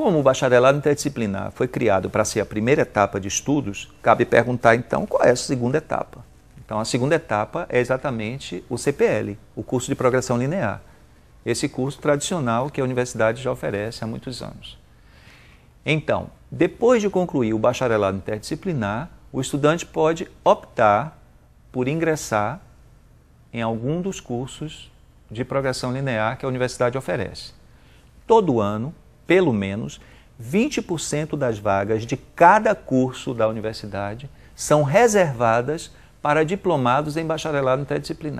Como o bacharelado interdisciplinar foi criado para ser a primeira etapa de estudos, cabe perguntar então qual é a segunda etapa. Então, a segunda etapa é exatamente o CPL, o curso de progressão linear. Esse curso tradicional que a universidade já oferece há muitos anos. Então, depois de concluir o bacharelado interdisciplinar, o estudante pode optar por ingressar em algum dos cursos de progressão linear que a universidade oferece. Todo ano, pelo menos 20% das vagas de cada curso da universidade são reservadas para diplomados em bacharelado interdisciplinar.